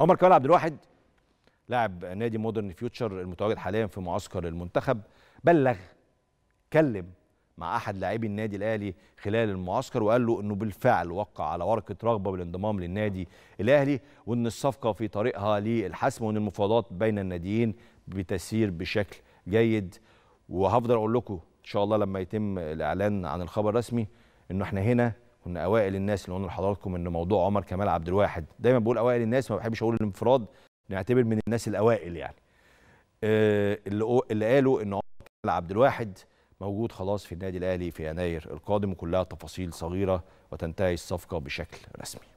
عمر كمال عبد الواحد لاعب نادي مودرن فيوتشر المتواجد حاليا في معسكر المنتخب بلغ كلم مع احد لاعبي النادي الاهلي خلال المعسكر وقال له انه بالفعل وقع على ورقه رغبه بالانضمام للنادي الاهلي وان الصفقه في طريقها للحسم وان المفاوضات بين الناديين بتسير بشكل جيد وهفضل اقول لكم ان شاء الله لما يتم الاعلان عن الخبر الرسمي انه احنا هنا كنا اوائل الناس اللي قلنا لحضراتكم ان موضوع عمر كمال عبد الواحد دايما بقول اوائل الناس ما بحبش اقول الانفراد نعتبر من الناس الاوائل يعني آه اللي اللي قالوا ان عمر كمال عبد الواحد موجود خلاص في النادي الاهلي في يناير القادم وكلها تفاصيل صغيره وتنتهي الصفقه بشكل رسمي